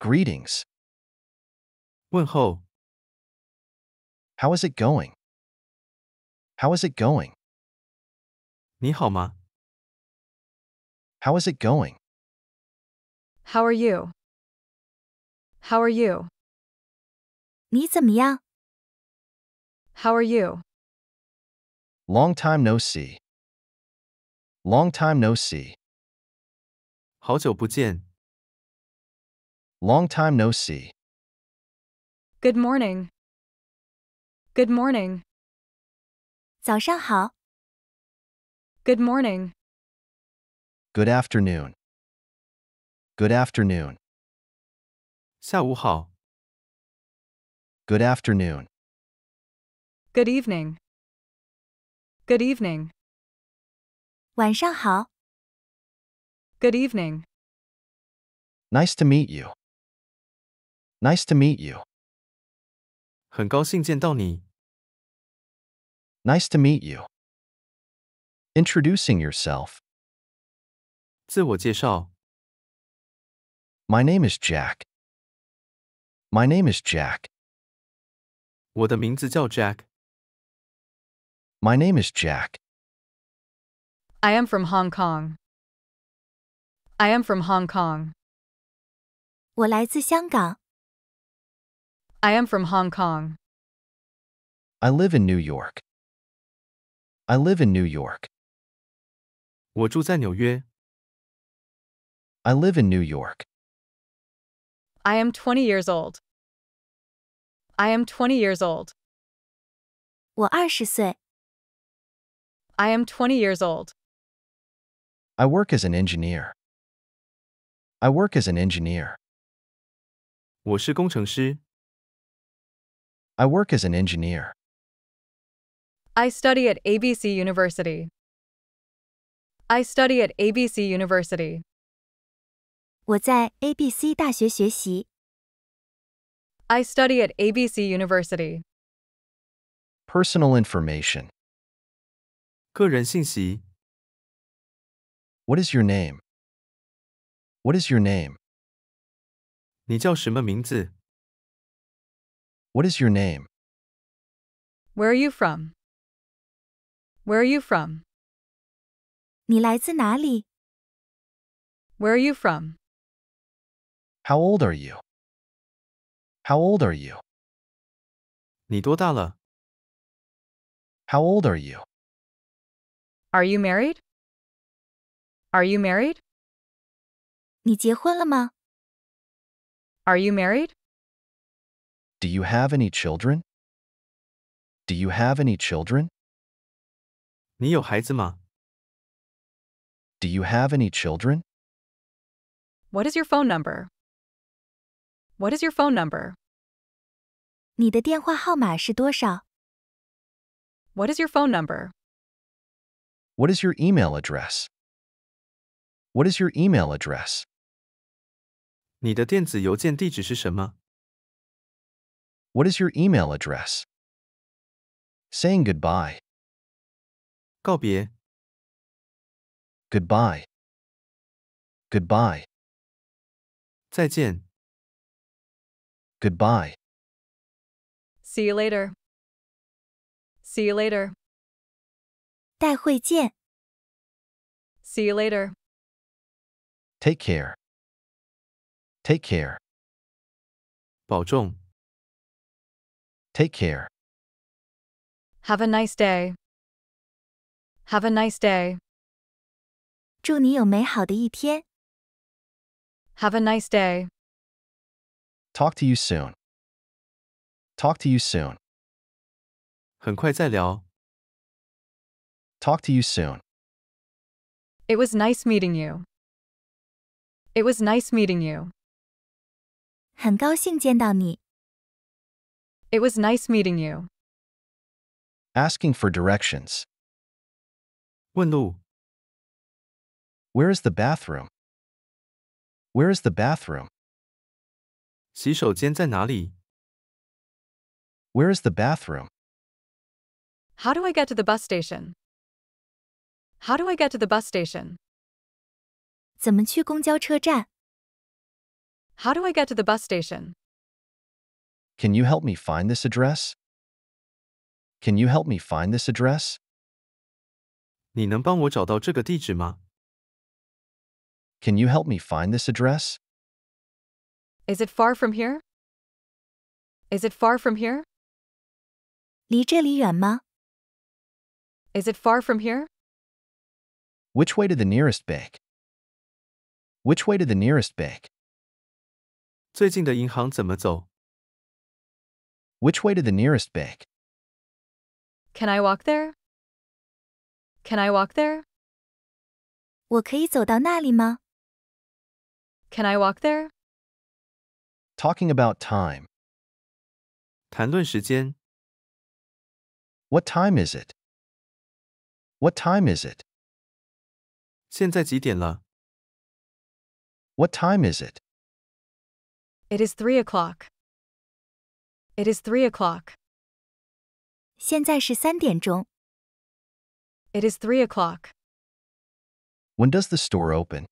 Greetings. 问候 How is it going? How is it going? How is it going? How are you? How are you? How are you? Long time no see. Long time no see. 好久不见，Long time no see. Good morning. Good morning. Good morning. Good afternoon. Good afternoon. Good afternoon. Good evening. Good evening. Good evening. Nice to meet you. Nice to meet you. Nice to meet you. Introducing yourself. My name is Jack. My name is Jack. 我的名字叫 Jack. Jack. My name is Jack. I am from Hong Kong. I am from Hong Kong. 我来自香港。I am from Hong Kong. I live in New York. I live in New York. I live in New York. I am 20 years old. I am 20 years old. I am 20 years old. I work as an engineer. I work as an engineer. 我是工程师。I work as an engineer. I study at ABC University. I study at ABC University. 我在 ABC 大学学习. I study at ABC University. Personal information. What is your name? What is your name? 你叫什么名字？what is your name? Where are you from? Where are you from? 你来自哪里? Where are you from? How old are you? How old are you? 你多大了? How old are you? Are you married? Are you married? 你结婚了吗? Are you married? Do you have any children? Do you have any children? 你有孩子吗? Do you have any children? What is your phone number? What is your phone number? 你的电话号码是多少? What is your phone number? What is your email address? What is your email address? 你的电子邮件地址是什么? What is your email address? Saying goodbye. 告别. Goodbye. Goodbye. 再见. Goodbye. See you later. See you later. 待会见. See you later. Take care. Take care. 保重. Take care. Have a nice day. Have a nice day. Have a nice day. Talk to you soon. Talk to you soon. Talk to you soon. It was nice meeting you. It was nice meeting you. 很高兴见到你。it was nice meeting you. Asking for directions. 问路. Where is the bathroom? Where is the bathroom? 洗手间在哪里? Where is the bathroom? How do I get to the bus station? How do I get to the bus station? 怎么去公交车站? How do I get to the bus station? Can you help me find this address? Can you help me find this address? Can you help me find this address? Is it far from here? Is it far from here? Is it far from here? Which way to the nearest bank? Which way to the nearest bank? 最近的银行怎么走？which way to the nearest bank? Can I walk there? Can I walk there? 我可以走到那里吗? Can I walk there? Talking about time. 谈论时间. What time is it? What time is it? 现在几点了? What time is it? It is three o'clock. It is three o'clock. 现在是三点钟。It is three o'clock. When does the store open?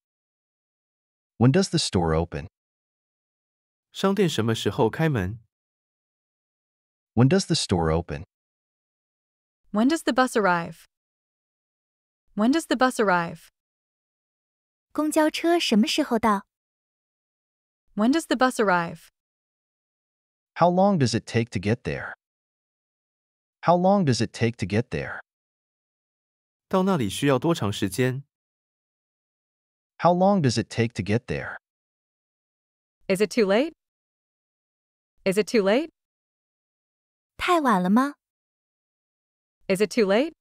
When does the store open? When does the store open? When does the bus arrive? When does the bus arrive? When does the bus arrive? How long does it take to get there? How long does it take to get there? 到那里需要多长时间? How long does it take to get there? Is it too late? Is it too late? 太晚了吗? Is it too late?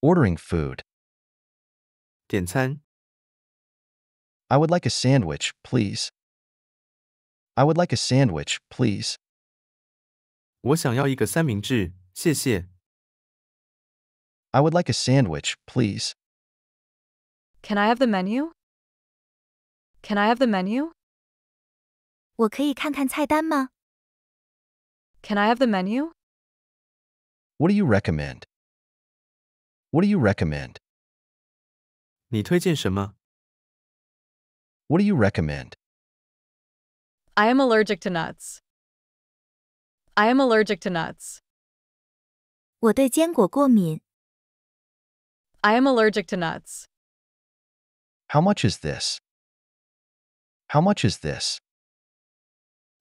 Ordering food. 点餐. I would like a sandwich, please. I would like a sandwich, please. I would like a sandwich, please. Can I have the menu? Can I have the menu? Can I have the menu? What do you recommend? What do you recommend? What do you recommend? I am allergic to nuts. I am allergic to nuts. I am allergic to nuts. How much is this? How much is this?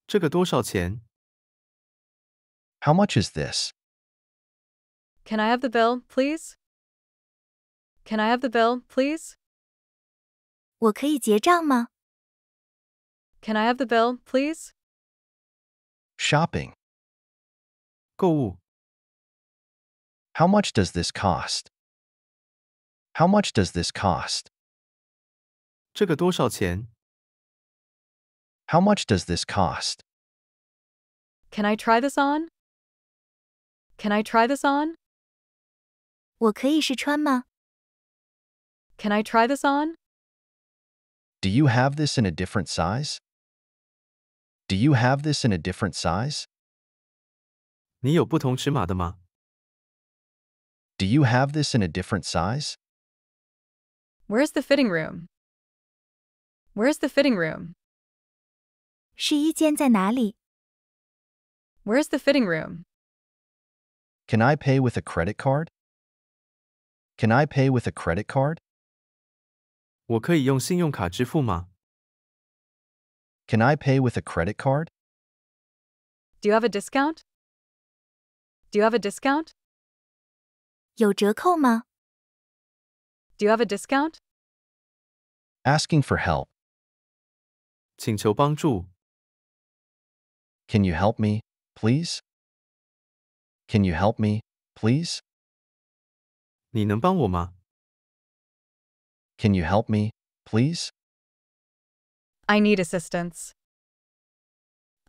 这个多少钱? How much is this? Can I have the bill, please? Can I have the bill, please? 我可以结账吗? Can I have the bill, please? Shopping. 购物. How much does this cost? How much does this cost? 这个多少钱? How much does this cost? Can I try this on? Can I try this on? 我可以试穿吗? Can I try this on? Do you have this in a different size? Do you have this in a different size? Do you have this in a different size? Where's the fitting room? Where's the fitting room? Where's the fitting room? Can I pay with a credit card? Can I pay with a credit card? 我可以用信用卡支付吗？can I pay with a credit card? Do you have a discount? Do you have a discount? 有折扣吗? Do you have a discount? Asking for help. 请求帮助. Can you help me, please? Can you help me, please? 你能帮我吗? Can you help me, please? I need assistance.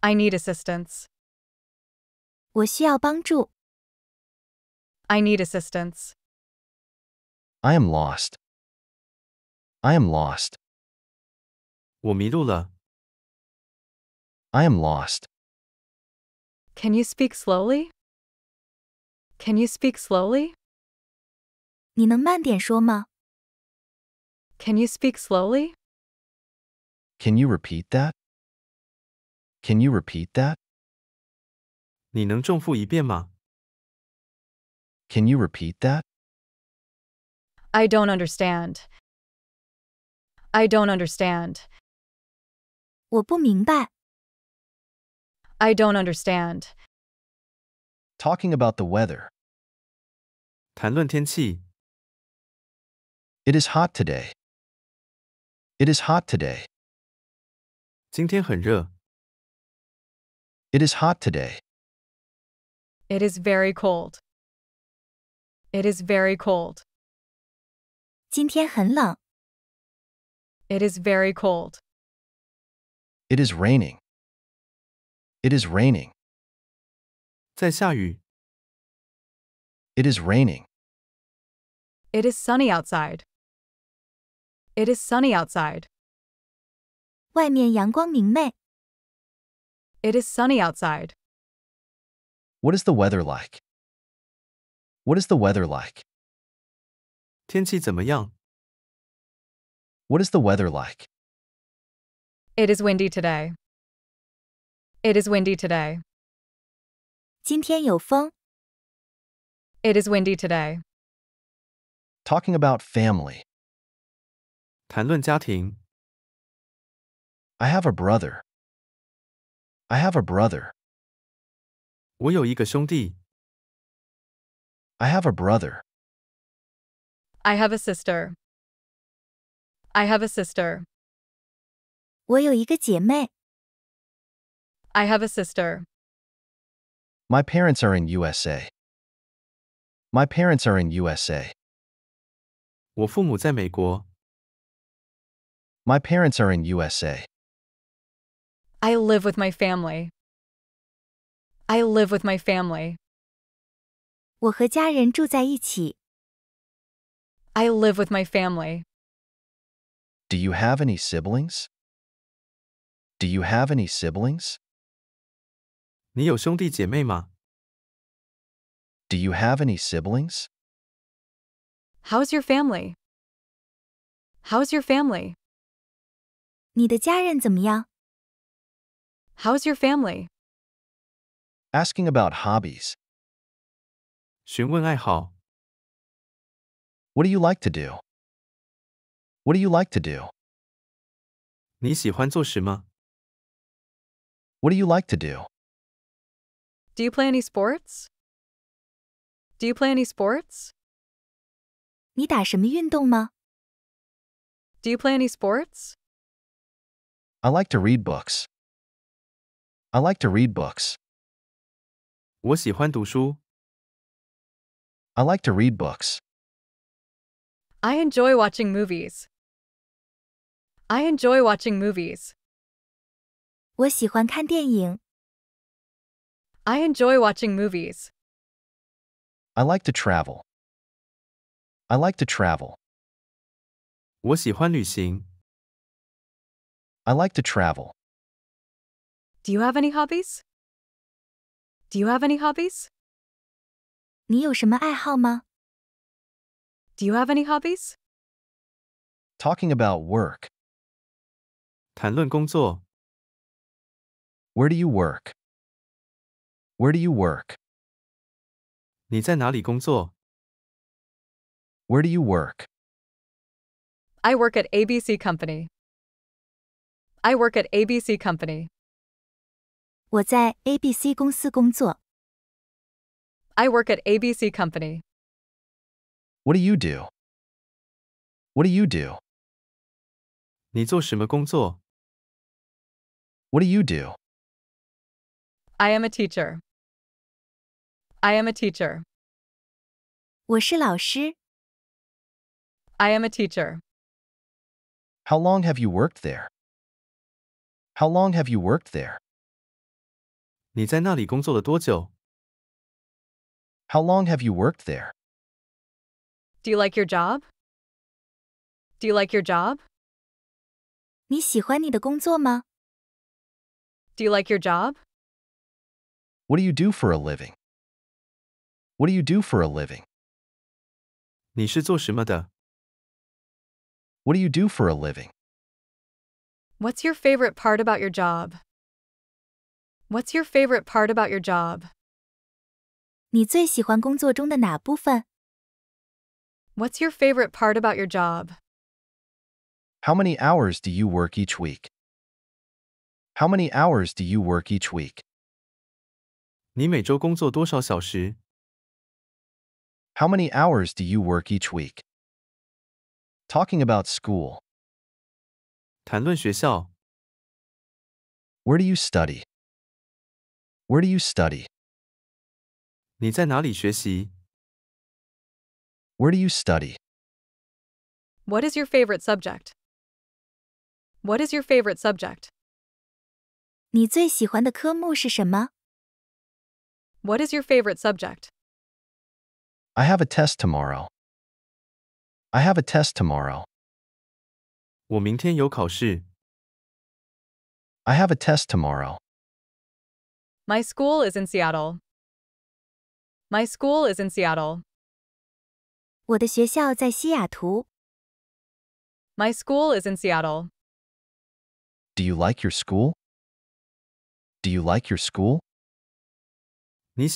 I need assistance. I need assistance. I am lost. I am lost. I am lost. Can you speak slowly? Can you speak slowly? Can you speak slowly? Can you repeat that? Can you repeat that? 你能重复一遍吗? Can you repeat that? I don't understand. I don't understand. 我不明白. I don't understand. Talking about the weather. 谈论天气. It is hot today. It is hot today. It is hot today. It is very cold. It is very cold. It is very cold. It is raining. It is raining. It is raining. It is sunny outside. It is sunny outside. 外面阳光明媚。It is sunny outside. What is the weather like? What is the weather like? 天气怎么样? What is the weather like? It is windy today. It is windy today. 今天有风. It is windy today. Talking about family. 谈论家庭. I have a brother. I have a brother. I have a brother. I have a sister. I have a sister. I have a sister. My parents are in USA. My parents are in USA. My parents are in USA. I live with my family. I live with my family. I live with my family. Do you have any siblings? Do you have any siblings? 你有兄弟姐妹吗? Do you have any siblings? How's your family? How's your family? 你的家人怎么样? How's your family? Asking about hobbies. What do you like to do? What do you like to do? What do you like to do? Do you play any sports? Do you play any sports? Do you play any sports? I like to read books. I like to read books. I like to read books. I enjoy watching movies. I enjoy watching movies. I enjoy watching movies. I like to travel. I like to travel. I like to travel. Do you have any hobbies? Do you have any hobbies? Do you have any hobbies? Talking about work. Where do you work? Where do you work? Where do you work? I work at ABC Company. I work at ABC Company. 我在 ABC 公司工作。I work at ABC Company. What do you do? What do you do? 你做什么工作 What do you do? I am a teacher. I am a teacher. 我是老师。I am a teacher. How long have you worked there? How long have you worked there? 你在那里工作了多久？How long have you worked there? Do you like your job? Do you like your job? 你喜欢你的工作吗？Do you like your job? What do you do for a living? What do you do for a living? 你是做什么的？What do you do for a living? What's your favorite part about your job? What's your favorite part about your job? What's your favorite part about your job? How many hours do you work each week? How many hours do you work each week? 你每周工作多少小时 How many hours do you work each week? Talking about school. 谈论学校 Where do you study? Where do you study? 你在哪里学习? Where do you study? What is your favorite subject? What is your favorite subject? 你最喜欢的科目是什么? What is your favorite subject? I have a test tomorrow. I have a test tomorrow. 我明天有考试。I have a test tomorrow. My school is in Seattle. My school is in Seattle. My school is in Seattle. Do you like your school? Do you like your school? Do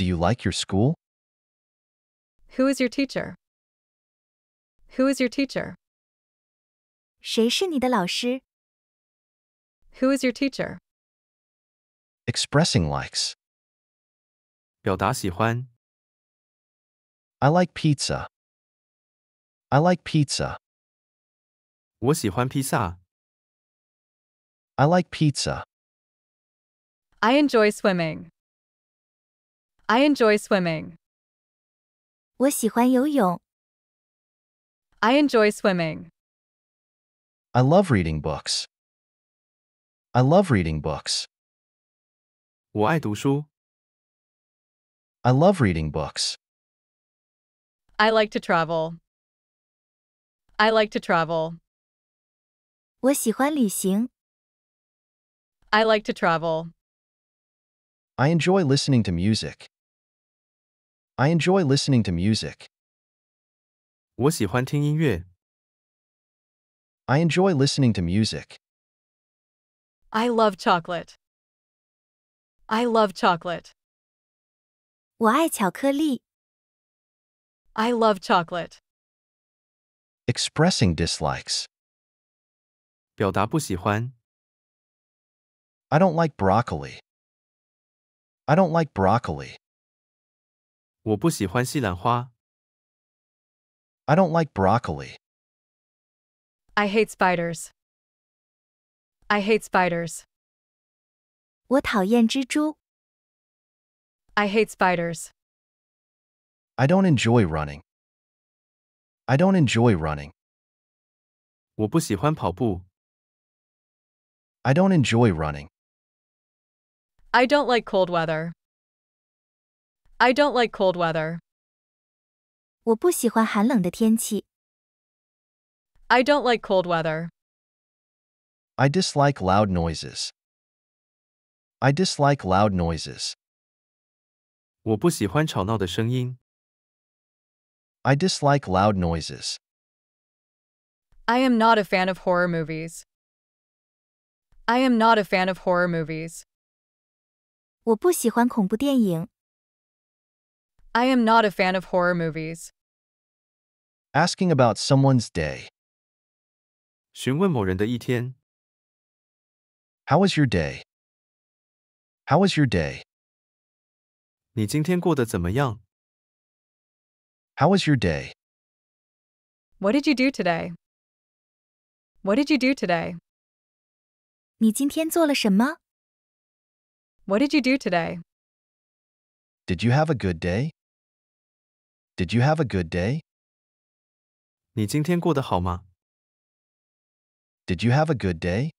you like your school? Who is your teacher? Who is your teacher? 谁是你的老师？who is your teacher? Expressing likes. I like pizza. I like pizza. I like pizza. I enjoy swimming. I enjoy swimming. I enjoy swimming. I love reading books. I love reading books. I love reading books. I like to travel. I like to travel. I like to travel. I enjoy listening to music. I enjoy listening to music. I enjoy listening to music. I love chocolate. I love chocolate. I love chocolate. Expressing dislikes. I do don't like broccoli. I don't like broccoli. I do don't like broccoli. I hate spiders. I hate spiders. 我讨厌蜘蛛。I hate spiders. I don't enjoy running. I don't enjoy running. 我不喜欢跑步。I don't enjoy running. I don't like cold weather. I don't like cold weather. 我不喜欢寒冷的天气。I don't like cold weather. I dislike loud noises. I dislike loud noises. I dislike loud noises. I am not a fan of horror movies. I am not a fan of horror movies. I am not a fan of horror movies. Asking about someone's day. 询问某人的一天。how was your day? How was your day? 你今天过得怎么样? How was your day? What did you do today? What did you do today? 你今天做了什么? What did you do today? Did you have a good day? Did you have a good day? 你今天过得好吗? Did you have a good day?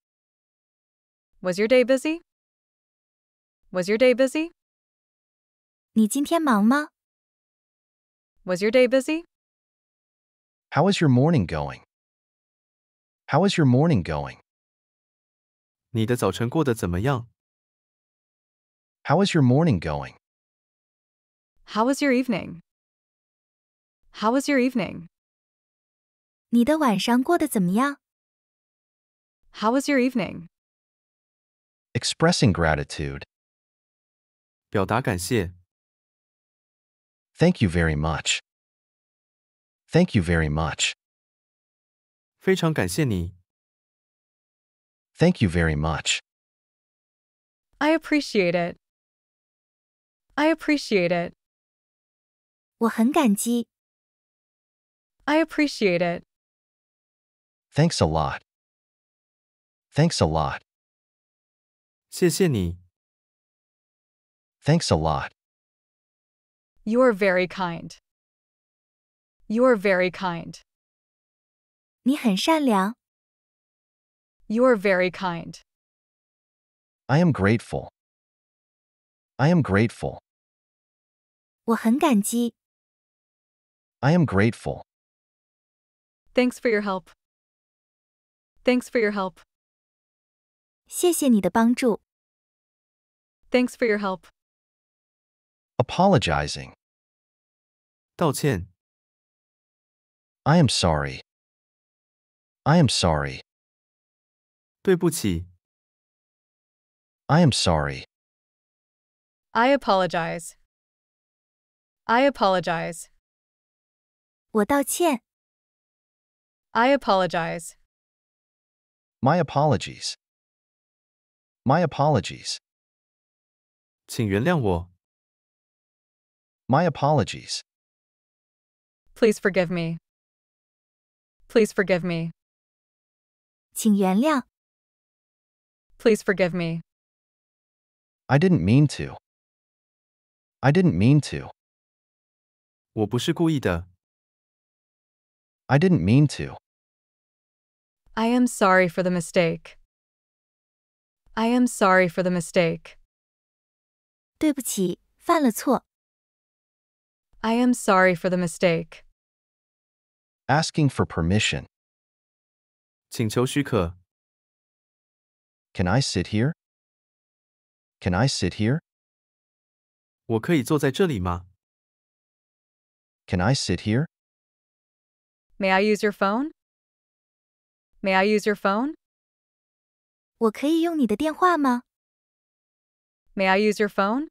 Was your day busy? Was your day busy? 你今天忙吗? Was your day busy? How is your morning going? How is your morning going? 你的早晨过得怎么样? How is your morning going? How is your evening? How is your evening? 你的晚上过得怎么样? How is your evening? expressing gratitude. Thank you very much. Thank you very much. Thank you very much. I appreciate it. I appreciate it. I appreciate it. Thanks a lot. Thanks a lot. Thanks a lot. You're very kind. You're very kind. You are very kind. I am grateful. I am grateful. I am grateful. Thanks for your help. Thanks for your help. 谢谢你的帮助。Thanks for your help. Apologizing. 道歉。I am sorry. I am sorry. 对不起。I am sorry. I apologize. I apologize. 我道歉。I apologize. My apologies. My apologies. My apologies. Please forgive me. Please forgive me. Please forgive me. I didn't mean to. I didn't mean to. I did didn't mean to. I am sorry for the mistake. I am sorry for the mistake. I am sorry for the mistake. Asking for permission. Can I sit here? Can I sit here? Can I sit here? May I use your phone? May I use your phone? 我可以用你的电话吗？May I use your phone?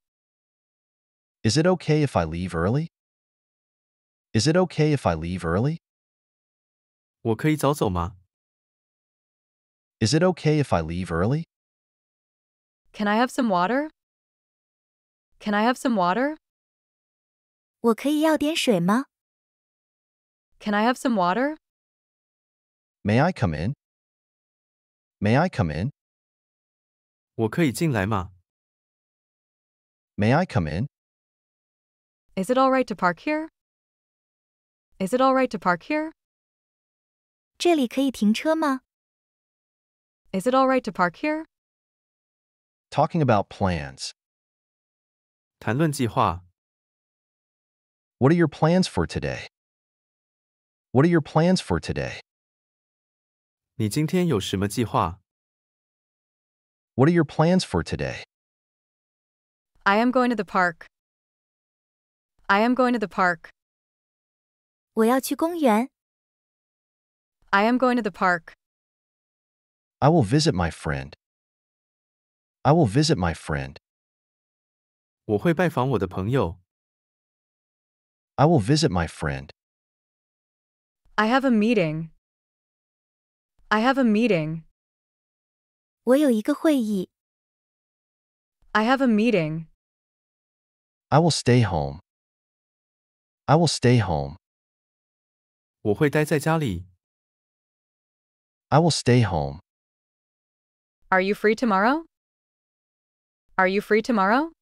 Is it okay if I leave early? Is it okay if I leave early? 我可以早走吗？Is it okay if I leave early? Can I have some water? Can I have some water? 我可以要点水吗？Can I have some water? May I come in? May I come in? 我可以进来吗？May I come in? Is it all right to park here? Is it all right to park here? 这里可以停车吗？Is it all right to park here? Talking about plans. 谈论计划。What are your plans for today? What are your plans for today? 你今天有什么计划？what are your plans for today? I am going to the park. I am going to the park. 我要去公园. I am going to the park. I will visit my friend. I will visit my friend. 我会拜访我的朋友. I will visit my friend. I have a meeting. I have a meeting. 我有一个会议。I have a meeting. I will stay home. I will stay home. 我会待在家里。I will stay home. Are you free tomorrow? Are you free tomorrow?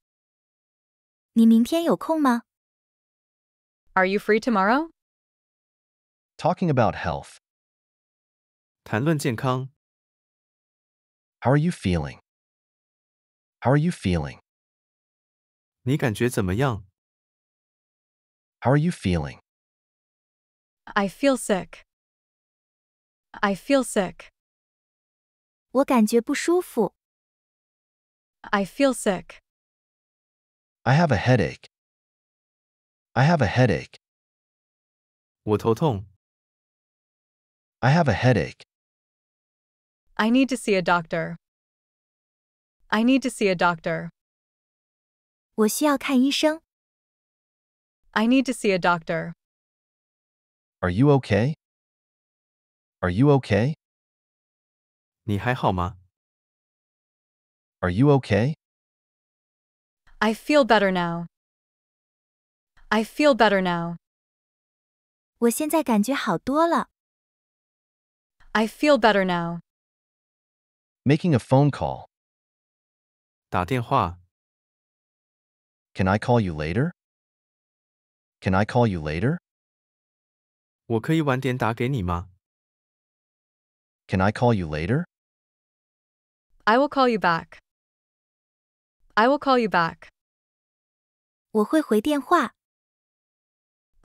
Are you free tomorrow? Talking about health. 谈论健康。how are you feeling? How are you feeling? 你感觉怎么样? How are you feeling? I feel sick. I feel sick. 我感觉不舒服. I feel sick. I have a headache. I have a headache. 我头痛. I have a headache. I need to see a doctor. I need to see a doctor. I need to see a doctor. Are you okay? Are you okay? Are you okay? I feel better now. I feel better now. 我现在感觉好多了。I feel better now. Making a phone call. 打电话. Can I call you later? Can I call you later? 我可以晚点打给你吗? Can I call you later? I will call you back. I will call you back. 我会回电话.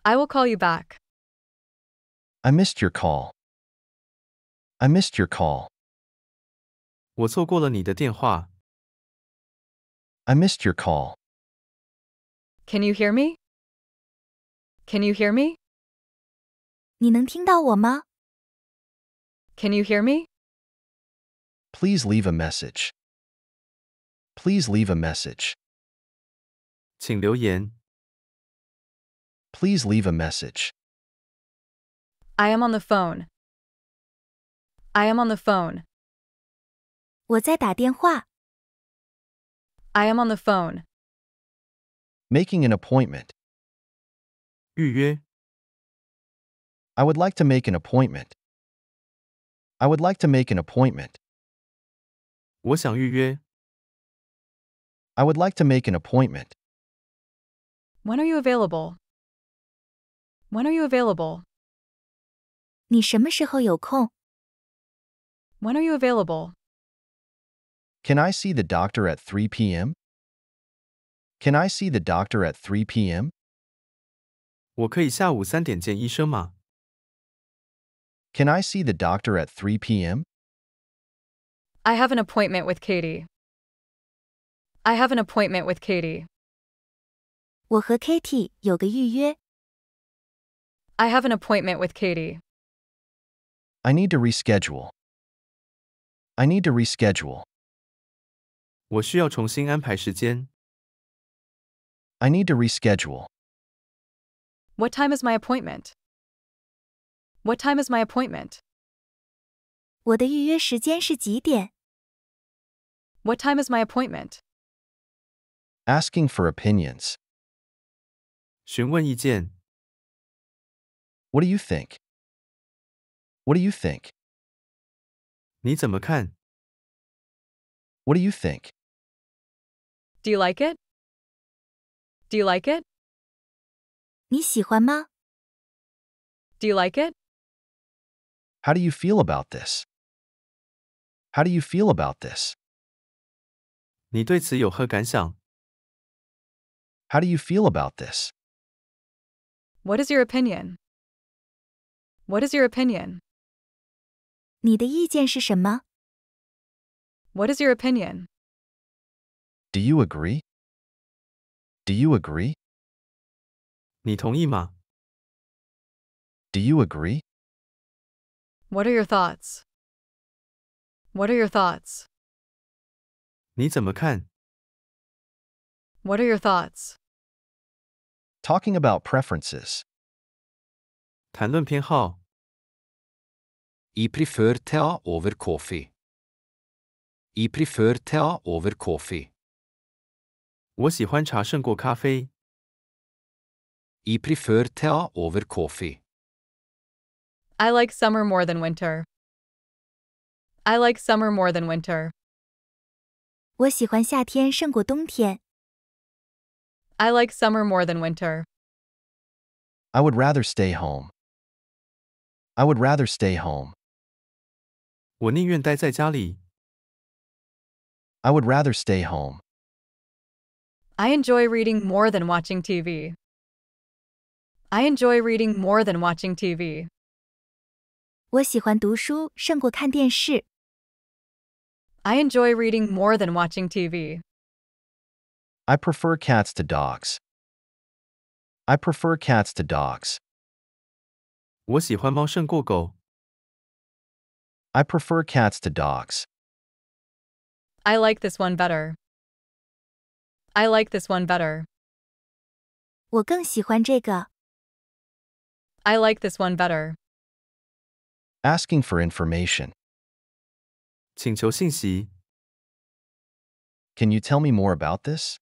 I will call you back. I missed your call. I missed your call. 我错过了你的电话。I missed your call. Can you hear me? Can you hear me? 你能听到我吗？Can you hear me? Please leave a message. Please leave a message. 请留言。Please leave a message. I am on the phone. I am on the phone. 我在打电话。I am on the phone. Making an appointment. 预约。I would like to make an appointment. I would like to make an appointment. 我想预约。I would like to make an appointment. When are you available? When are you available? When are you available? Can I see the doctor at 3 p.m.? Can I see the doctor at 3 p.m.? Can I see the doctor at 3 p.m.? I have an appointment with Katie. I have an appointment with Katie. 我和 Katie have an appointment with Katie. I need to reschedule. I need to reschedule. 我需要重新安排时间。I need to reschedule. What time is my appointment? What time is my appointment? 我的预约时间是几点？What time is my appointment? Asking for opinions. 询问意见。What do you think? What do you think? 你怎么看？What do you think? Do you like it? Do you like it? 你喜欢吗? Do you like it? How do you feel about this? How do you feel about this? 你对此有何感想? How do you feel about this? What is your opinion? What is your opinion? 你的意见是什么? What is your opinion? Do you agree? Do you agree? 你同意吗? Do you agree? What are your thoughts? What are your thoughts? 你怎么看? What are your thoughts? Talking about preferences. 谈论偏好. I prefer tea over coffee. I prefer tea over coffee. 我喜欢茶胜过咖啡。I prefer tea over coffee. I like summer more than winter. I like summer more than winter. 我喜欢夏天胜过冬天。I like summer more than winter. I would rather stay home. I would rather stay home. 我宁愿待在家里。I would rather stay home. I enjoy reading more than watching TV. I enjoy reading more than watching TV. 我喜欢读书胜过看电视. I enjoy reading more than watching TV. I prefer cats to dogs. I prefer cats to dogs. 我喜欢猫胜过狗. I prefer cats to dogs. I like this one better. I like this one better. I like this one better. Asking for information. Can you tell me more about this?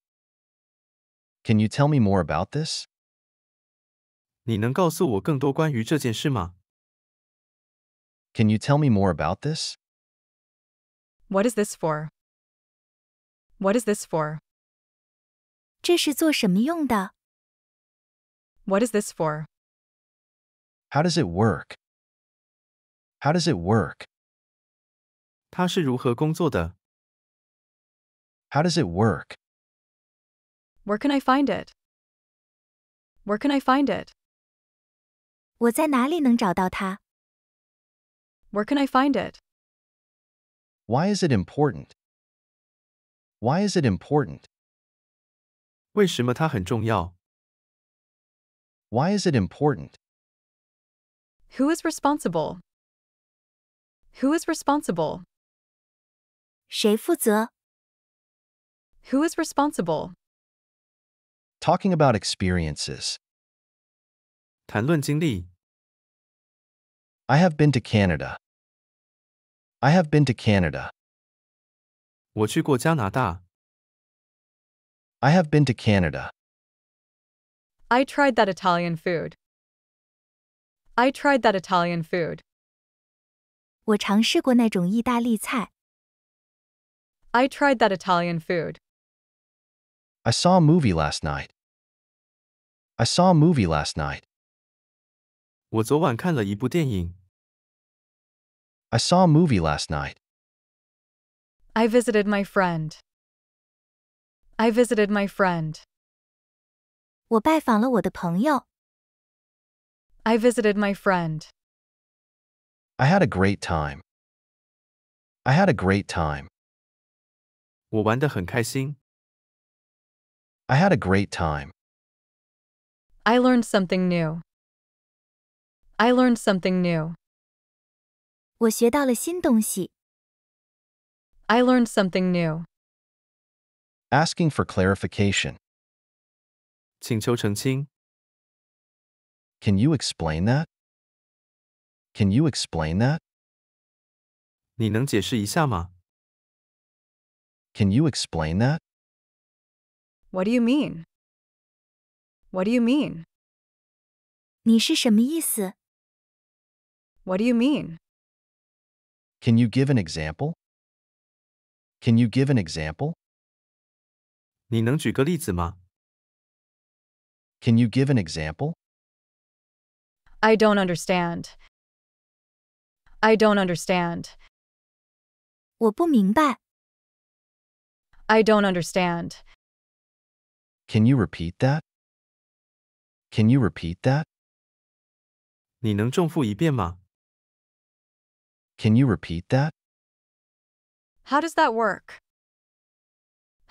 Can you tell me more about this? Can you tell me more about this? What is this for? What is this for? 这是做什么用的？What is this for? How does it work? How does it work? 它是如何工作的？How does it work? Where can I find it? Where can I find it? 我在哪里能找到它？Where can I find it? Why is it important? Why is it important? 为什么它很重要？Why is it important? Who is responsible? Who is responsible? 谁负责？Who is responsible? Talking about experiences. 谈论经历。I have been to Canada. I have been to Canada. 我去过加拿大。I have been to Canada. I tried that Italian food. I tried that Italian food. I tried that Italian food. I saw a movie last night. I saw a movie last night. I saw a movie last night. I visited my friend. I visited my friend. I visited my friend. I had a great time. I had a great time. I had a great time. I learned something new. I learned something new. I learned something new asking for clarification. 请求澄清. Can you explain that? Can you explain that? 你能解释一下吗? Can you explain that? What do you mean? What do you mean? 你是什么意思? What do you mean? Can you give an example? Can you give an example? 你能举个例子吗？Can you give an example? I don't understand. I don't understand. 我不明白。I don't understand. Can you repeat that? Can you repeat that? 你能重复一遍吗？Can you repeat that? How does that work?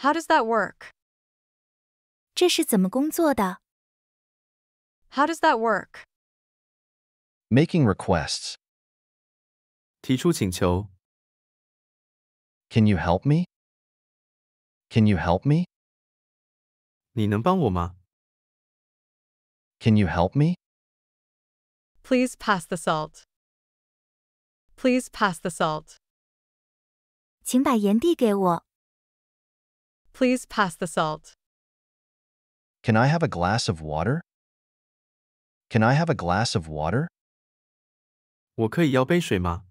How does that work? How does that work? Making requests. Can you help me? Can you help me? Can you help me? Please pass the salt. Please pass the salt. 请把盐递给我。Please pass the salt. Can I have a glass of water? Can I have a glass of water? 我可以要杯水吗?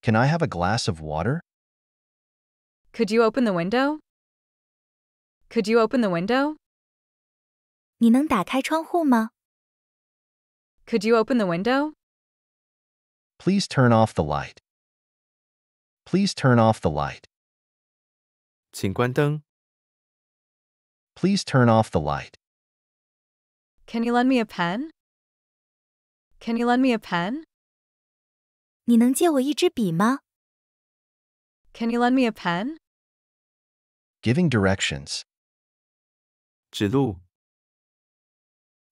Can I have a glass of water? Could you open the window? Could you open the window? 你能打开窗户吗? Could you open the window? Please turn off the light. Please turn off the light. Please turn off the light. Can you lend me a pen? Can you lend me a pen? Can you lend me a pen? Giving directions.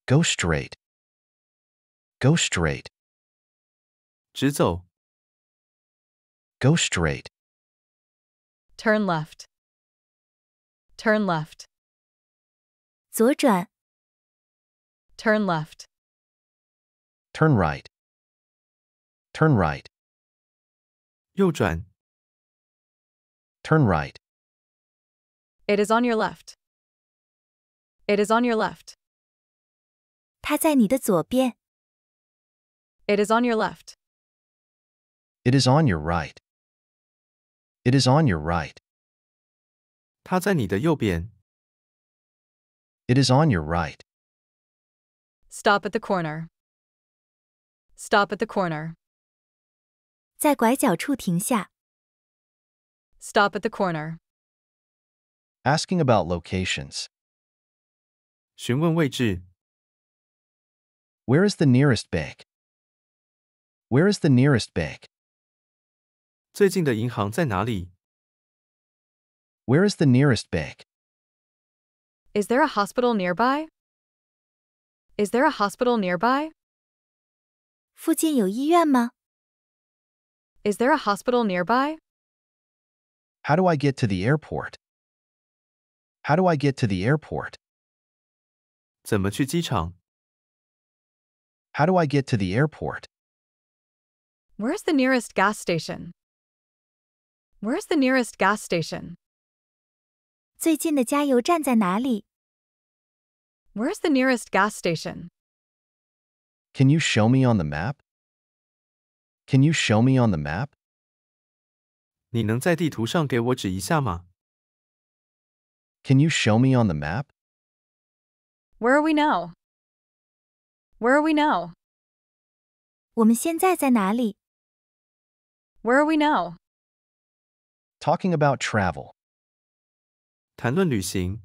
Go straight. Go straight. Go straight. Turn left. Turn left. Turn left. Turn right. Turn right. turn. right. It is on your left. It is on your left. It is on your left. It is on your right. It is on your right. 它在你的右边。It is on your right. Stop at the corner. Stop at the corner. 在拐角处停下。Stop at the corner. Asking about locations. 询问位置。Where is the nearest bank? Where is the nearest bank? 最近的银行在哪里？where is the nearest bank? Is there a hospital nearby? Is there a hospital nearby? 附近有医院吗? Is there a hospital nearby? How do I get to the airport? How do I get to the airport? 怎么去机场? How do I get to the airport? Where's the nearest gas station? Where's the nearest gas station? 最近的加油站在哪里？Where's the nearest gas station? Can you show me on the map? Can you show me on the map? 你能在地图上给我指一下吗？Can you show me on the map? Where are we now? Where are we now? 我们现在在哪里？Where are we now? Talking about travel. 谈论旅行。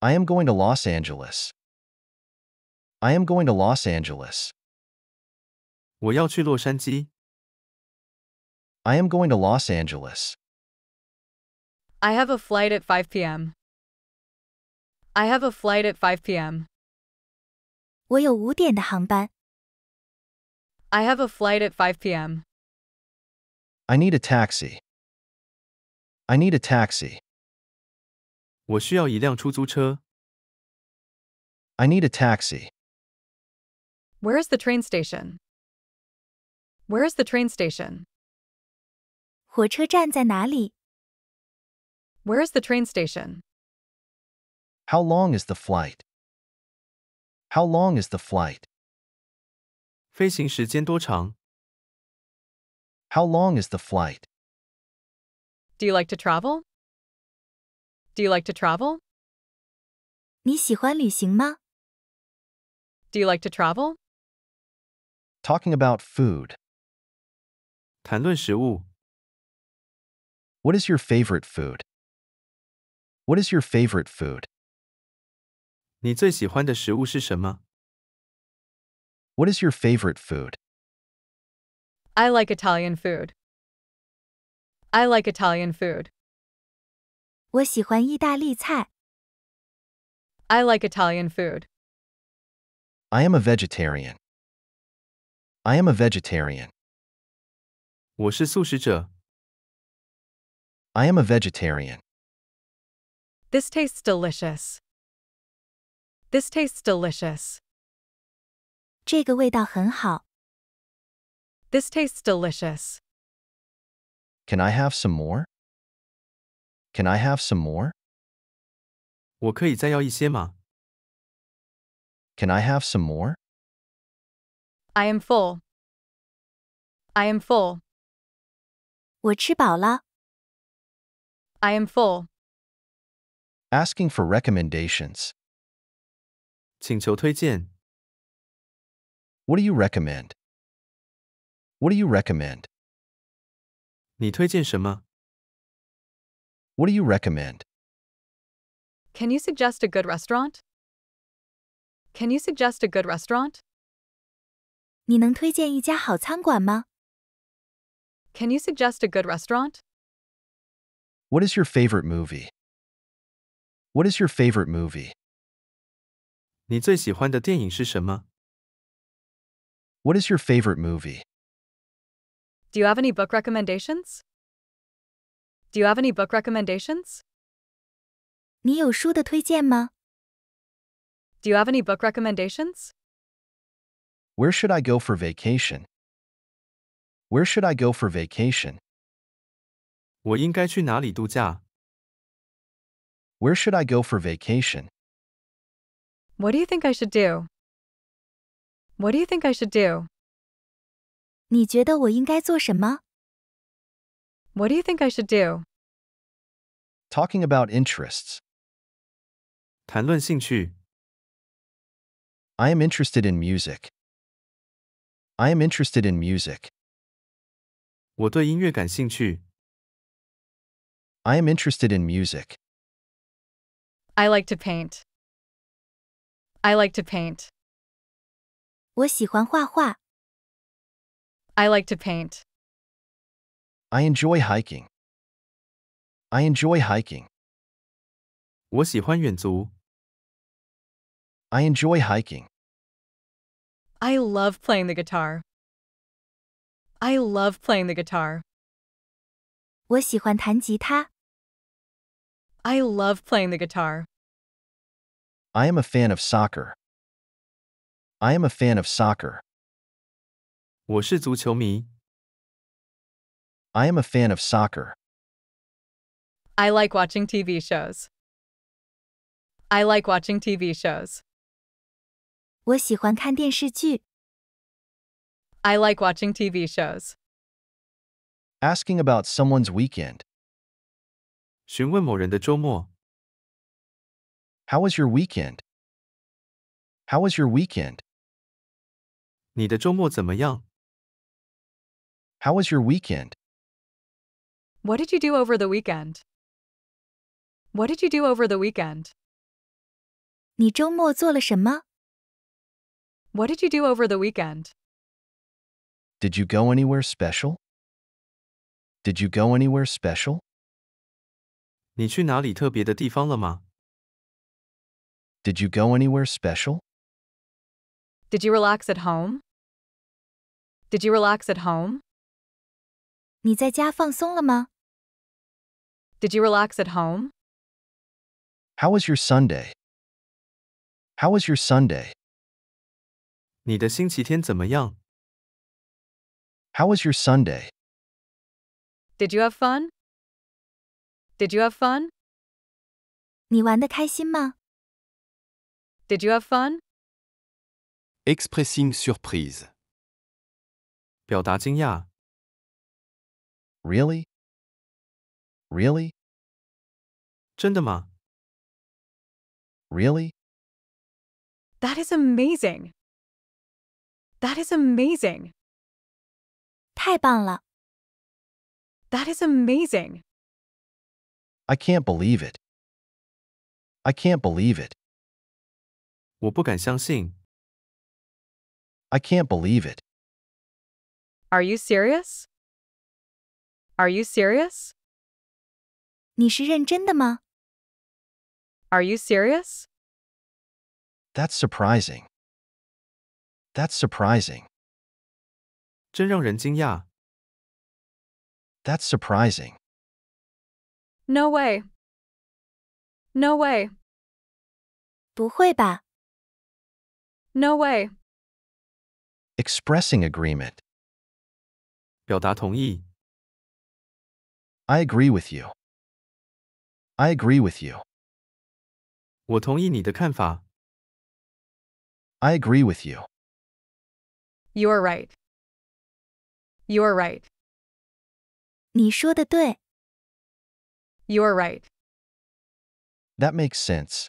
I am going to Los Angeles. I am going to Los Angeles. 我要去洛杉矶。I am going to Los Angeles. I have a flight at 5 p.m. I have a flight at 5 p.m. 我有五点的航班。I have a flight at 5 p.m. I need a taxi. I need a taxi. 我需要一辆出租车。I need a taxi. Where is the train station? Where is the train station? Where is the train station? How long is the flight? How long is the flight? How long is the flight? Do you like to travel? Do you like to travel? 你喜欢旅行吗? Do you like to travel? Talking about food. 谈论食物. What is your favorite food? What is your favorite food? 你最喜欢的食物是什么? What is your favorite food? I like Italian food. I like Italian food. 我喜欢意大利菜。I like Italian food. I am a vegetarian. I am a vegetarian. 我是素食者。I am a vegetarian. This tastes delicious. This tastes delicious. 这个味道很好。This tastes delicious. Can I have some more? Can I have some more? 我可以再要一些吗? Can I have some more? I am full. I am full. I am full. Asking for recommendations. What do you recommend? What do you recommend? 你推荐什么? What do you recommend? Can you suggest a good restaurant? Can you suggest a good restaurant? Can you suggest a good restaurant? What is your favorite movie? What is your favorite movie? What is your favorite movie? Do you have any book recommendations? Do you have any book recommendations? Do you have any book recommendations? Where should I go for vacation? Where should I go for vacation? Where should I go for vacation? What do you think I should do? What do you think I should do? 你觉得我应该做什么？what do you think I should do? Talking about interests. I am interested in music. I am interested in music. I am interested in music. I like to paint. I like to paint. I like to paint. I enjoy hiking. I enjoy hiking. I enjoy hiking. I love playing the guitar. I love playing the guitar. I love playing the guitar. I am a fan of soccer. I am a fan of soccer. 我是足球迷。I am a fan of soccer. I like watching TV shows. I like watching TV shows. I like watching TV shows. Asking about someone's weekend. How was your weekend? How was your weekend? How was your weekend? What did you do over the weekend? What did you do over the weekend? 你周末做了什么? What did you do over the weekend? Did you go anywhere special? Did you go anywhere special? Did you go anywhere special? Did you relax at home? Did you relax at home? 你在家放松了吗？Did you relax at home? How was your Sunday? How was your Sunday? 你的星期天怎么样？How was your Sunday? Did you have fun? Did you have fun? 你玩的开心吗？Did you have fun? Expressing surprise. Really? Really? 真的吗? Really? That is amazing. That is amazing. 太棒了. That is amazing. I can't believe it. I can't believe it. 我不敢相信. I can't believe it. Are you serious? Are you serious? 你是认真的吗? Are you serious? That's surprising. That's surprising. 真让人惊讶. That's surprising. No way. No way. 不会吧? No way. Expressing agreement. 表达同意. I agree with you. I agree with you. I agree with you. You are right. You are right. You are right. That makes sense.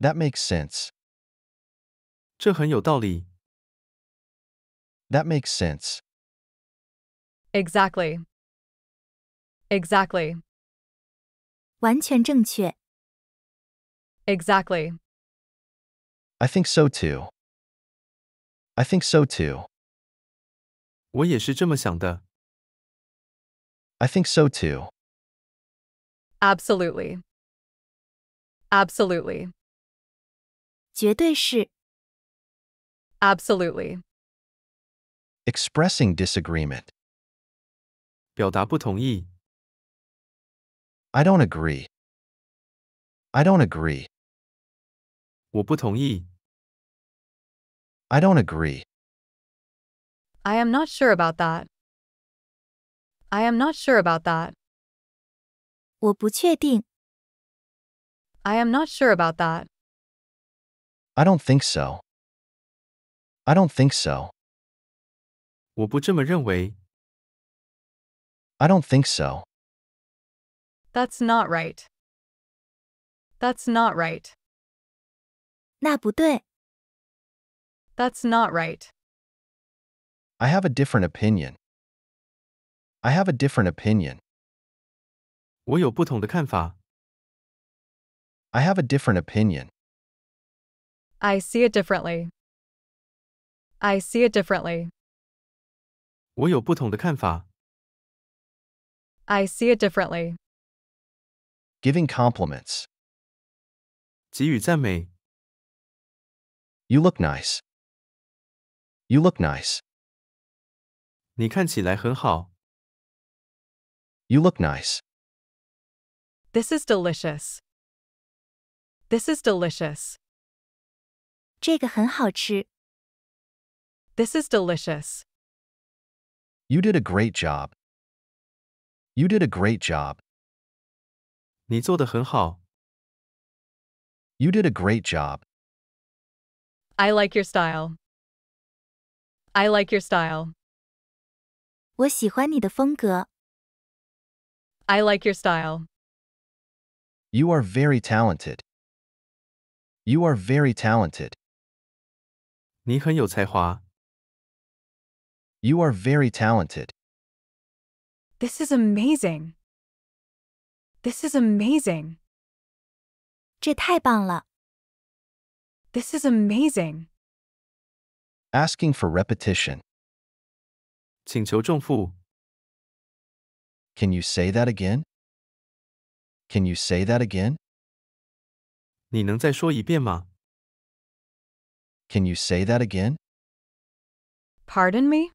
That makes sense. That makes sense. Exactly. Exactly. Exactly. I think so too. I think so too. I think so too. Absolutely. Absolutely. Absolutely. Expressing disagreement. 表达不同意。I don't agree. I don't agree. I do don't agree. I am not sure about that. I am not sure about that. I am not sure about that. I don't think so. I don't think so. I do don't think so. That's not right. That's not right. That's not right. I have a different opinion. I have a different opinion. I have a different opinion. I see it differently. I see it differently. I see it differently. Giving compliments. 给予赞美. You look nice. You look nice. 你看起来很好. You look nice. This is delicious. This is delicious. 这个很好吃. This is delicious. You did a great job. You did a great job. 你做得很好。You did a great job. I like your style. I like your style. 我喜欢你的风格。I like your style. You are very talented. You are very talented. 你很有才华。You are very talented. This is amazing. This is amazing. This is amazing. Asking for repetition. Can you say that again? Can you say that again? Can you say that again? Pardon me?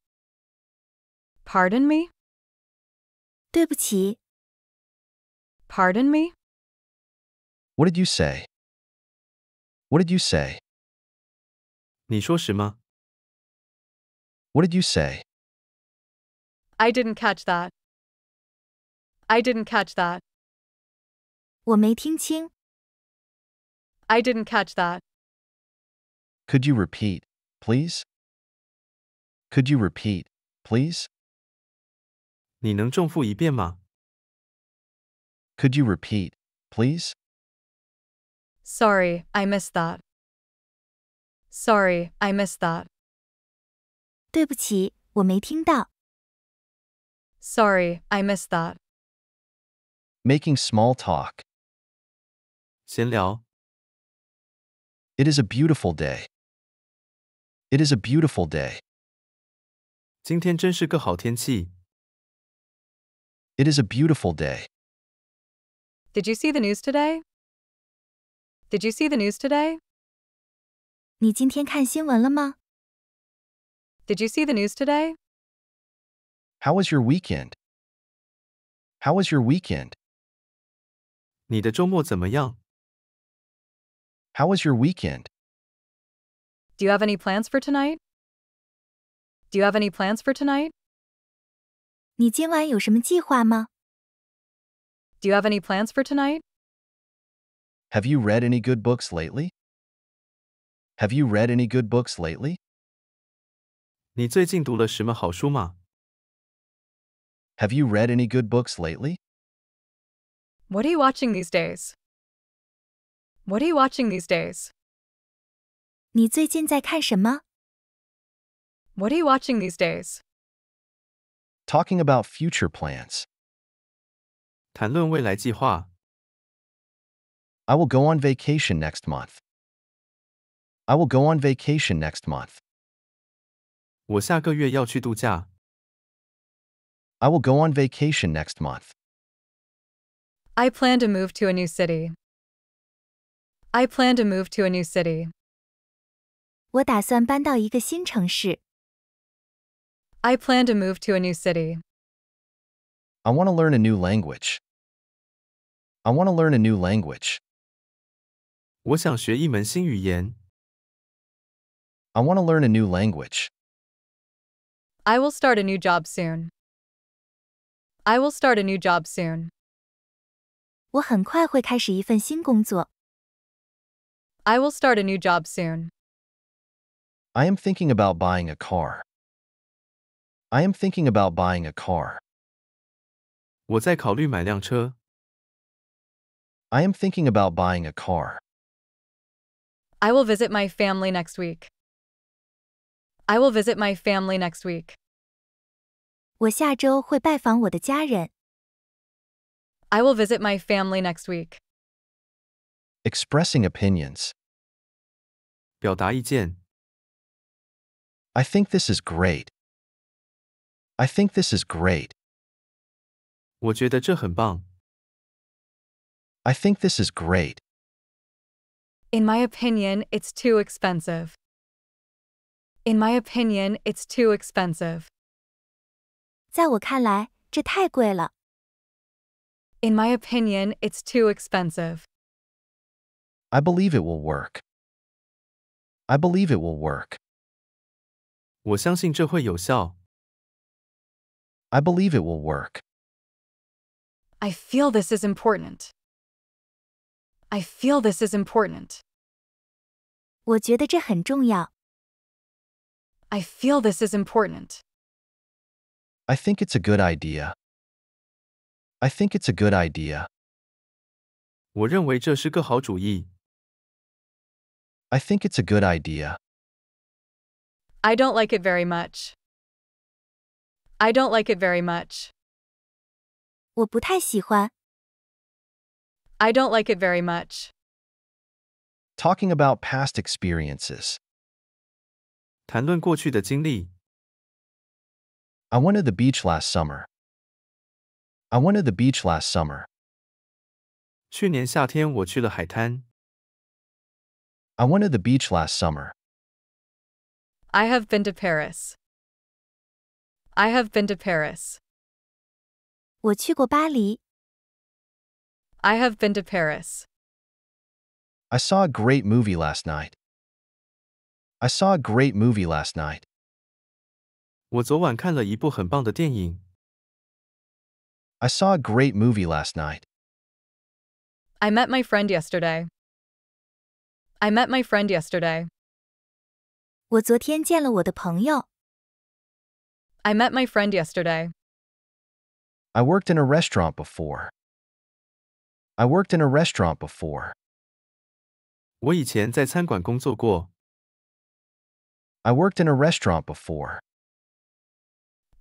Pardon me? 对不起，Pardon me? What did you say? What did you say? 你说什么? What did you say? I didn't catch that. I didn't catch that. I did didn't catch that. Could you repeat, please? Could you repeat, please? 你能重复一遍吗? Could you repeat, please? Sorry, I missed that. Sorry, I missed that. 对不起，我没听到。Sorry, I missed that. Making small talk. It is a beautiful day. It is a beautiful day. 今天真是个好天气。It is a beautiful day. Did you see the news today? Did you see the news today? Did you see the news today? How was your weekend? How was your weekend? How was your weekend? Do you have any plans for tonight? Do you have any plans for tonight? 你今晚有什么计划吗 do you have any plans for tonight? Have you read any good books lately? Have you read any good books lately? Have you read any good books lately? What are you watching these days? What are you watching these days? What are you watching these days? Talking about future plans. 谈论未来计划。I will go on vacation next month. I will go on vacation next month. 我下个月要去度假。I will go on vacation next month. I plan to move to a new city. I plan to move to a new city. 我打算搬到一个新城市。I plan to move to a new city. I want to learn a new language. I want to learn a new language. I want to learn a new language. I will start a new job soon. I will start a new job soon. I will start a new job soon. I am thinking about buying a car. I am thinking about buying a car. 我在考虑买辆车。I am thinking about buying a car. I will visit my family next week. I will visit my family next week. I will visit my family next week. Expressing opinions. I think this is great. I think this is great. 我觉得这很棒。I think this is great. In my opinion, it's too expensive. In my opinion, it's too expensive. In my opinion, it's too expensive. I believe it will work. I believe it will work. I believe it will work. I feel this is important. I feel this is important. I feel this is important. I think it's a good idea. I think it's a good idea. I think it's a good idea. I don't like it very much. I don't like it very much. 我不太喜欢。I don't like it very much. Talking about past experiences. 谈论过去的经历. I went to the beach last summer. I went to the beach last summer. 去年夏天我去了海滩. I went to the beach last summer. I have been to Paris. I have been to Paris. 我去过巴黎。I have been to Paris. I saw a great movie last night. I saw a great movie last night. I saw a great movie last night. I met my friend yesterday. I met my friend yesterday. I met my friend yesterday. I worked in a restaurant before. I worked in a restaurant before. I worked in a restaurant before.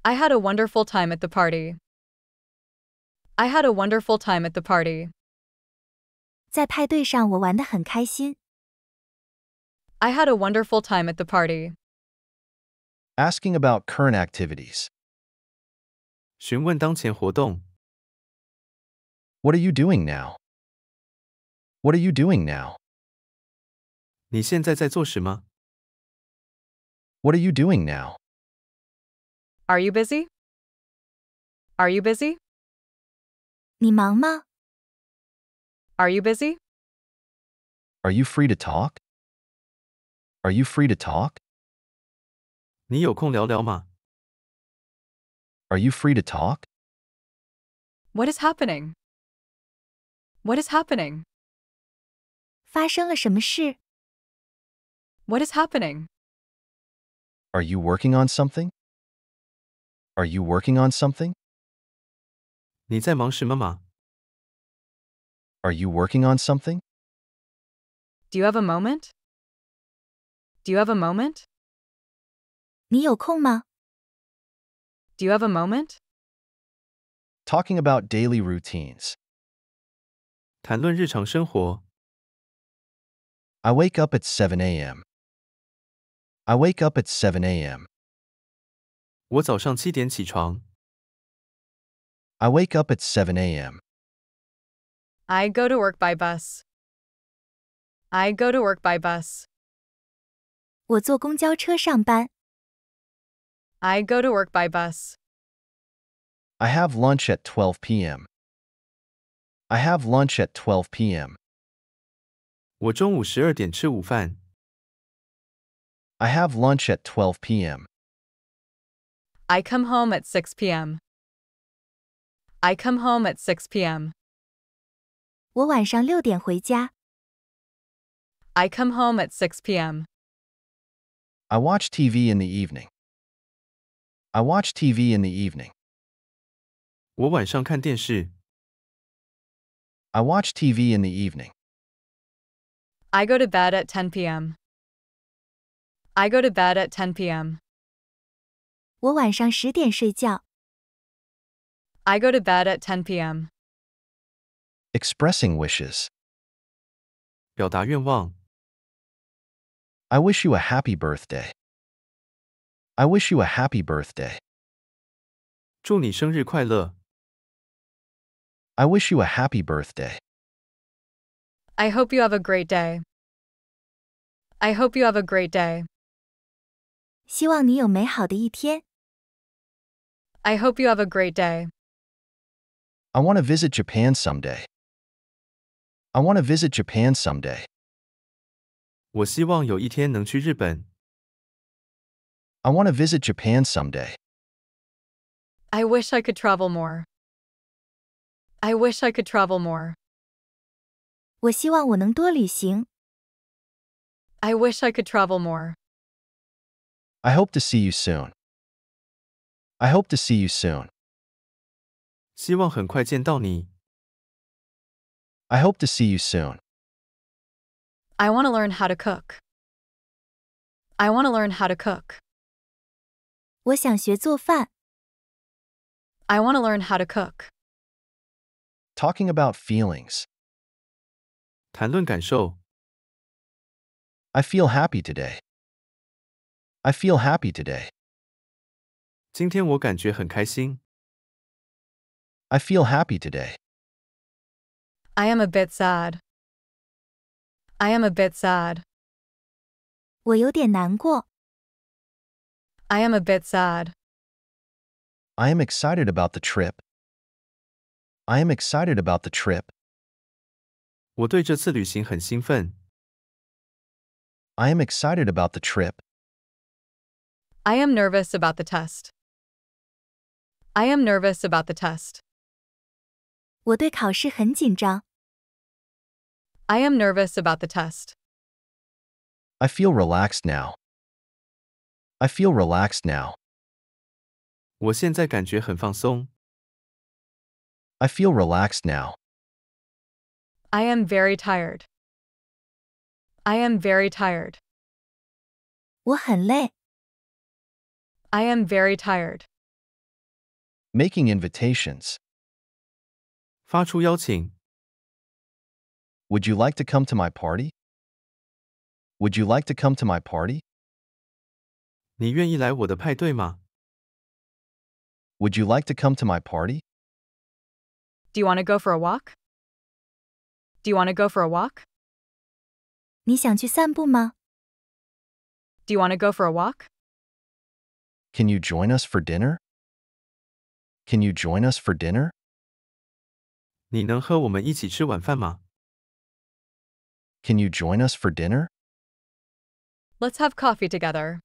I had a wonderful time at the party. I had a wonderful time at the party. I had a wonderful time at the party. Asking about current activities. 询问当前活动。what are you doing now? What are you doing now? 你现在在做什么? What are you doing now? Are you busy? Are you busy? 你忙吗? Are you busy? Are you free to talk? Are you free to talk? 你有空聊聊吗? Are you free to talk? What is happening? What is happening? 发生了什么事? What is happening? Are you working on something? Are you working on something? 你在忙什么吗? Are you working on something? Do you have a moment? Do you have a moment? 你有空吗? Do you have a moment? Talking about daily routines. 谈论日常生活。I wake up at 7 a.m. I wake up at 7 a.m. 我早上七点起床。I wake up at 7 a.m. I go to work by bus. I go to work by bus. 我坐公交车上班。I go to work by bus. I have lunch at 12 p.m. I have lunch at 12 p.m. I have lunch at 12 p.m. I come home at 6 p.m. I come home at 6 p.m. I come home at 6 p.m. I watch TV in the evening. I watch TV in the evening. 我晚上看电视。I watch TV in the evening. I go to bed at 10 p.m. I go to bed at 10 p.m. I go to bed at 10 p.m. Expressing wishes. I wish you a happy birthday. I wish you a happy birthday. 祝你生日快乐。I wish you a happy birthday. I hope you have a great day. I hope you have a great day. I hope you have a great day. I want to visit Japan someday. I want to visit Japan someday. I want to visit Japan someday. I wish I could travel more. I wish I could travel more. I wish I could travel more. I hope to see you soon. I hope to see you soon. I hope to see you soon. I want to learn how to cook. I want to learn how to cook. I want to learn how to cook. Talking about feelings. I feel happy today. I feel happy today. I feel happy today. I am a bit sad. I am a bit sad. I am a bit sad. I am excited about the trip. I am excited about the trip. I am excited about the trip. I am nervous about the test. I am nervous about the test. I am nervous about the test. I feel relaxed now. I feel relaxed now. 我现在感觉很放松。I feel relaxed now. I am very tired. I am very tired. I am very tired. Making invitations. Would you like to come to my party? Would you like to come to my party? Would you like to come to my party? Do you want to go for a walk? Do you want to go for a walk? 你想去散步吗? Do you want to go for a walk? Can you join us for dinner? Can you join us for dinner? 你能和我们一起吃晚饭吗? Can you join us for dinner? Let's have coffee together.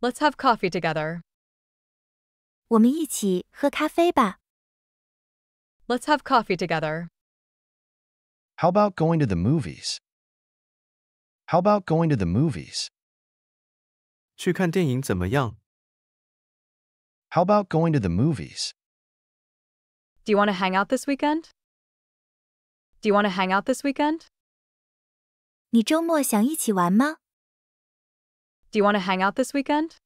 Let's have coffee together. 我们一起喝咖啡吧。Let's have coffee together. How about going to the movies? How about going to the movies? 去看电影怎么样? How about going to the movies? Do you want to hang out this weekend? Do you want to hang out this weekend? 你周末想一起玩吗? Do you want to hang out this weekend?